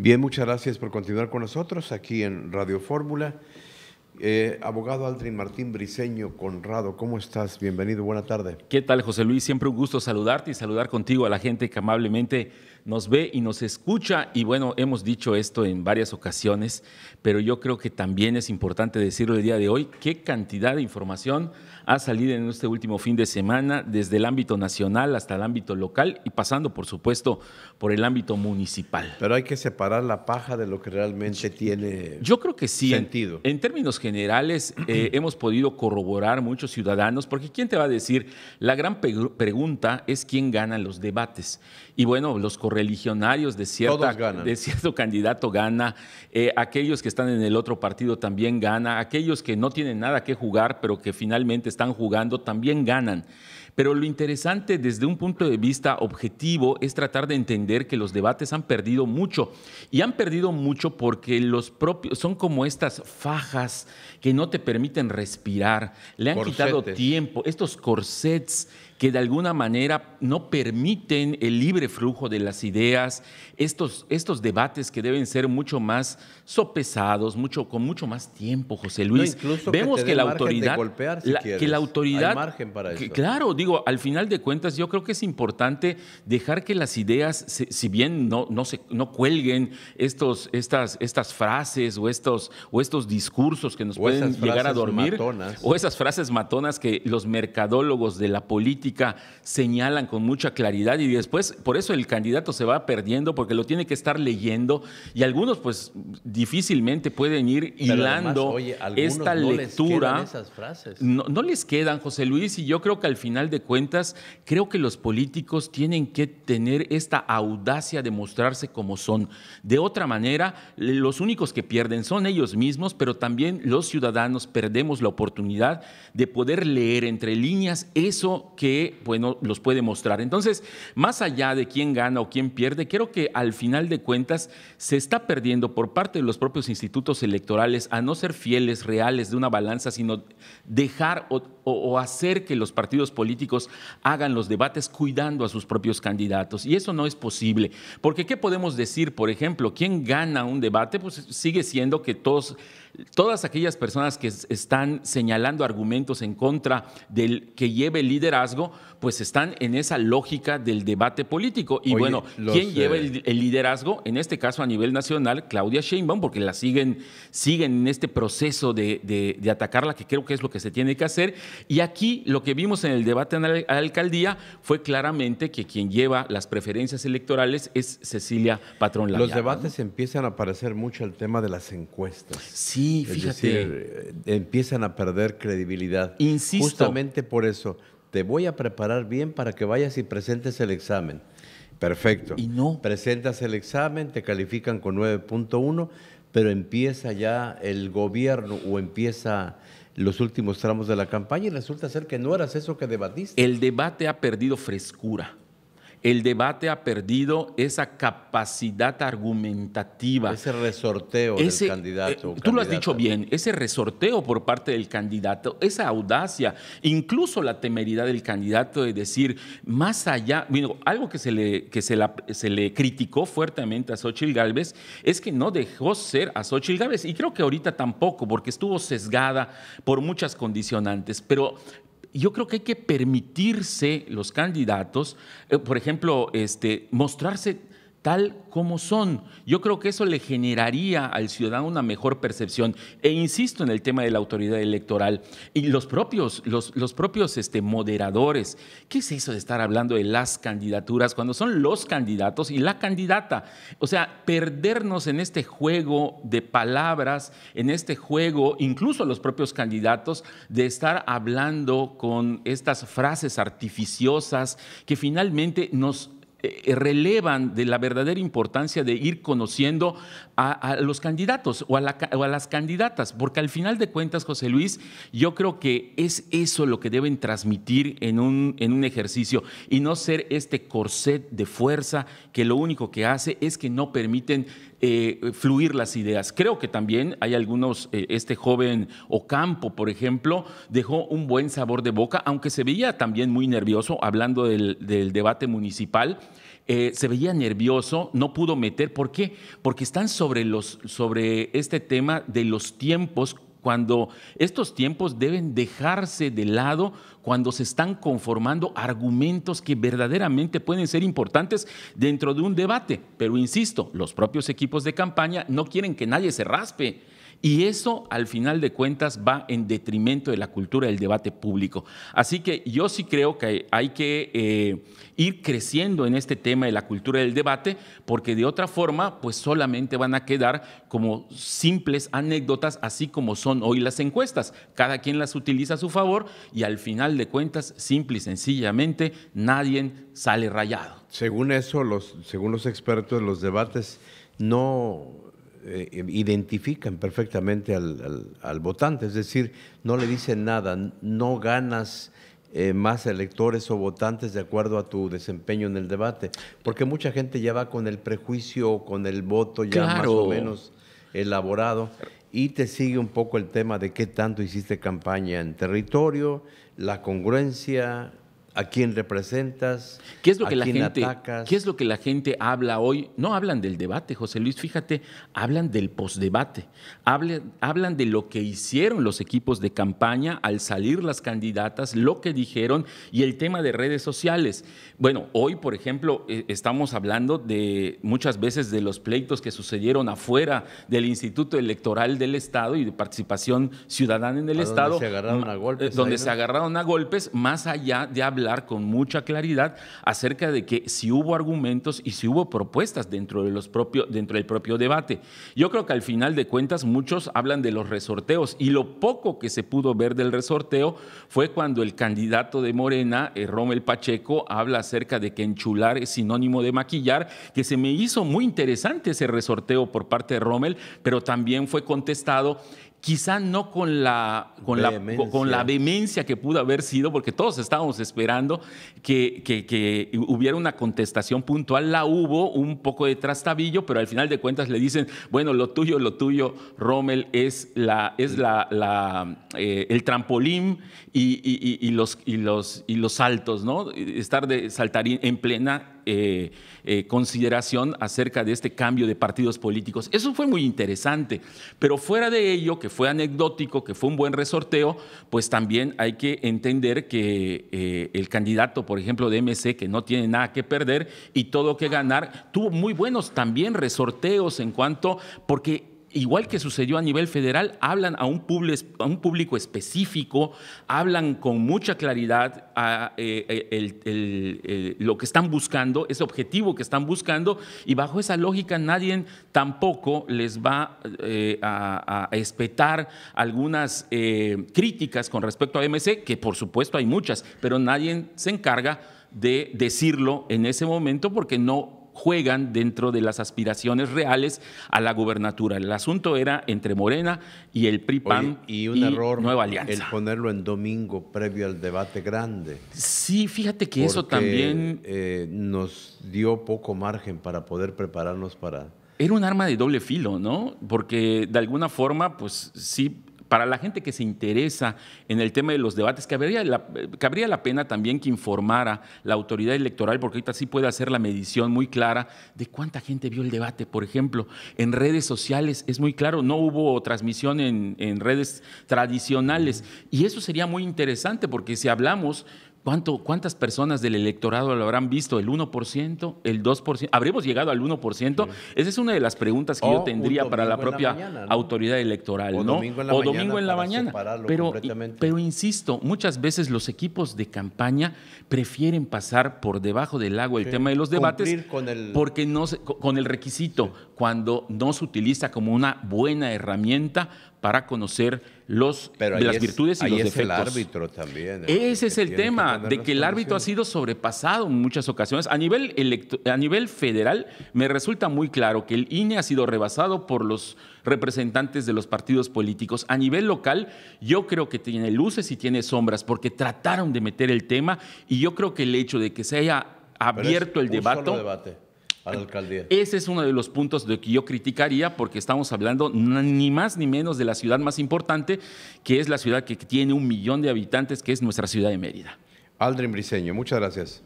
Bien, muchas gracias por continuar con nosotros aquí en Radio Fórmula. Eh, abogado Aldrin Martín Briseño Conrado, ¿cómo estás? Bienvenido, buena tarde. ¿Qué tal, José Luis? Siempre un gusto saludarte y saludar contigo a la gente que amablemente nos ve y nos escucha. Y bueno, hemos dicho esto en varias ocasiones, pero yo creo que también es importante decirlo el día de hoy, qué cantidad de información ha salido en este último fin de semana, desde el ámbito nacional hasta el ámbito local y pasando, por supuesto, por el ámbito municipal. Pero hay que separar la paja de lo que realmente tiene yo creo que sí, sentido. En, en términos generales, generales eh, hemos podido corroborar muchos ciudadanos, porque ¿quién te va a decir? La gran pregunta es quién gana los debates. Y bueno, los correligionarios de, cierta, de cierto candidato gana, eh, aquellos que están en el otro partido también gana, aquellos que no tienen nada que jugar, pero que finalmente están jugando también ganan. Pero lo interesante desde un punto de vista objetivo es tratar de entender que los debates han perdido mucho y han perdido mucho porque los propios son como estas fajas que no te permiten respirar, le han quitado tiempo, estos corsets que de alguna manera no permiten el libre flujo de las ideas, estos, estos debates que deben ser mucho más sopesados, mucho, con mucho más tiempo, José Luis. incluso Vemos que, la autoridad... que la autoridad... margen para Que, claro, digo, al final de cuentas yo creo que es importante dejar que las ideas, si, bien no, no, se, no cuelguen estos, estas, estas frases o estos, o estos discursos que nos pueden llegar a dormir, o esas frases matonas que los mercadólogos de la política señalan con mucha claridad y después por eso el candidato se va perdiendo porque lo tiene que estar leyendo y algunos pues difícilmente pueden ir hilando esta lectura. esas frases. no les quedan, José Luis, y yo creo que al final de cuentas creo que los políticos tienen que tener esta audacia de mostrarse como son. De otra manera, los únicos que pierden son ellos mismos, pero también los ciudadanos perdemos la oportunidad de poder leer entre líneas eso que bueno, los puede mostrar. Entonces, más allá de quién gana o quién pierde, creo que al final de cuentas se está perdiendo por parte de los propios institutos electorales a no ser fieles, reales de una balanza, sino dejar o, hacer que los partidos políticos hagan los debates cuidando a sus propios candidatos. Y eso no es posible, porque ¿qué podemos decir? Por ejemplo, ¿quién gana un debate? Pues sigue siendo que todos todas aquellas personas que están señalando argumentos en contra del que lleve el liderazgo pues están en esa lógica del debate político. Y bueno, ¿quién lleva eh, el, liderazgo? En este caso a nivel nacional, Claudia Sheinbaum, porque la siguen, siguen en este proceso de, de, atacarla, que creo que es lo que se tiene que hacer. Y aquí lo que vimos en el debate en la alcaldía fue claramente que quien lleva las preferencias electorales es Cecilia Patrón Los debates empiezan a aparecer mucho el tema de las encuestas. Sí, fíjate. Eh, empiezan a perder credibilidad. Insisto. Justamente por eso te voy a preparar bien para que vayas y presentes el examen. Perfecto. Y no. Presentas el examen, te califican con 9.1, pero empieza ya el gobierno o empieza los últimos tramos de la campaña y resulta ser que no eras eso que debatiste. El debate ha perdido frescura. El debate ha perdido esa capacidad argumentativa. Ese resorteo del candidato. Eh, tú lo has dicho bien, ese resorteo por parte del candidato, esa audacia, incluso la temeridad del candidato de decir, más allá, algo que se le, que se, se le criticó fuertemente a Xochitl Gálvez es que no dejó ser a Xochitl Gálvez, y creo que ahorita tampoco, porque estuvo sesgada por muchas condicionantes, pero yo creo que hay que permitirse los candidatos, eh, por ejemplo, este, mostrarse tal como son. Yo creo que eso le generaría al ciudadano una mejor percepción. E insisto en el tema de la autoridad electoral y los propios, los, los propios este, moderadores. ¿Qué es eso de estar hablando de las candidaturas cuando son los candidatos y la candidata? O sea, perdernos en este juego de palabras, en este juego, incluso los propios candidatos, de estar hablando con estas frases artificiosas que finalmente nos eh, relevan de la verdadera importancia de ir conociendo a, los candidatos o a, las candidatas, porque al final de cuentas, José Luis, yo creo que es eso lo que deben transmitir en un ejercicio y no ser este corset de fuerza que lo único que hace es que no permiten eh, fluir las ideas. Creo que también hay algunos, eh, este joven Ocampo, por ejemplo, dejó un buen sabor de boca, aunque se veía también muy nervioso, hablando del, debate municipal. Eh, se veía nervioso, no pudo meter. ¿Por qué? Porque están sobre, los, sobre este tema de los tiempos, cuando estos tiempos deben dejarse de lado cuando se están conformando argumentos que verdaderamente pueden ser importantes dentro de un debate. Pero insisto, los propios equipos de campaña no quieren que nadie se raspe. Y eso, al final de cuentas, va en detrimento de la cultura del debate público. Así que yo sí creo que hay que eh, ir creciendo en este tema de la cultura del debate, porque de otra forma, pues solamente van a quedar como simples anécdotas, así como son hoy las encuestas. Cada quien las utiliza a su favor y al final de cuentas, simple y sencillamente, nadie sale rayado. Según eso, según los expertos, los debates no eh, identifican perfectamente al, votante, es decir, no le dicen nada, no ganas eh, más electores o votantes de acuerdo a tu desempeño en el debate, porque mucha gente ya va con el prejuicio, con el voto ya más o menos elaborado y te sigue un poco el tema de qué tanto hiciste campaña en territorio, la congruencia, a quién representas, ¿Qué es lo que a la gente, atacas. ¿Qué es lo que la gente habla hoy? No hablan del debate, José Luis, fíjate, hablan del posdebate, hablan, hablan de lo que hicieron los equipos de campaña al salir las candidatas, lo que dijeron y el tema de redes sociales. Bueno, hoy, por ejemplo, eh, estamos hablando de muchas veces de los pleitos que sucedieron afuera del Instituto Electoral del Estado y de participación ciudadana en el Estado. Donde se agarraron a golpes. Eh, donde se agarraron a golpes, más allá de hablar con mucha claridad acerca de que si hubo argumentos y si hubo propuestas dentro, de los dentro del propio debate. Yo creo que al final de cuentas muchos hablan de los resorteos y lo poco que se pudo ver del resorteo fue cuando el candidato de Morena, eh, Rommel Pacheco, habla acerca de que enchular es sinónimo de maquillar, que se me hizo muy interesante ese resorteo por parte de Rommel, pero también fue contestado quizá no con la, con la, con la vehemencia que pudo haber sido, porque todos estábamos esperando que, hubiera una contestación puntual. La hubo, un poco de trastabillo, pero al final de cuentas le dicen, bueno, lo tuyo, lo tuyo, Rommel, es, la, es la, eh, el trampolín y, los, y, los, y los saltos, ¿no? Estar de saltarín en plena eh, eh, consideración acerca de este cambio de partidos políticos. Eso fue muy interesante, pero fuera de ello, que fue anecdótico, que fue un buen resorteo, pues también hay que entender que eh, el candidato, por ejemplo, de MC, que no tiene nada que perder y todo que ganar, tuvo muy buenos también resorteos en cuanto, porque igual que sucedió a nivel federal, hablan a un, público específico, hablan con mucha claridad eh, eh, lo que están buscando, ese objetivo que están buscando, y bajo esa lógica nadie tampoco les va eh, a, a, espetar algunas críticas con respecto a MC, que por supuesto hay muchas, pero nadie se encarga de decirlo en ese momento porque no juegan dentro de las aspiraciones reales a la gubernatura. El asunto era entre Morena y el PRI PAN y, un error, Nueva Alianza. El ponerlo en domingo previo al debate grande. Sí, fíjate que eso también eh, nos dio poco margen para poder prepararnos para era un arma de doble filo, ¿no? Porque de alguna forma, pues sí para la gente que se interesa en el tema de los debates, cabría la, la pena también que informara la autoridad electoral, porque ahorita sí puede hacer la medición muy clara de cuánta gente vio el debate. Por ejemplo, en redes sociales es muy claro, no hubo transmisión en redes tradicionales. Y eso sería muy interesante, porque si hablamos ¿Cuántas personas del electorado lo habrán visto? ¿El 1%? ¿El 2%? ¿Habremos llegado al 1%? Esa es una de las preguntas que yo tendría para la propia autoridad electoral. O ¿no? domingo en la o mañana. Domingo en la mañana. Pero, pero insisto, muchas veces los equipos de campaña prefieren pasar por debajo del agua el tema de los debates con porque no con el requisito cuando no se utiliza como una buena herramienta para conocer los, las virtudes y los defectos. el árbitro también. ¿eh? Ese es el tema de, que el árbitro ha sido sobrepasado en muchas ocasiones. A nivel, a nivel federal, me resulta muy claro que el INE ha sido rebasado por los representantes de los partidos políticos. A nivel local, yo creo que tiene luces y tiene sombras, porque trataron de meter el tema y yo creo que el hecho de que se haya abierto el debate, debate. A la alcaldía. Ese es uno de los puntos de que yo criticaría porque estamos hablando ni más ni menos de la ciudad más importante, que es la ciudad que tiene un millón de habitantes, que es nuestra ciudad de Mérida. Aldrin Briseño, muchas gracias.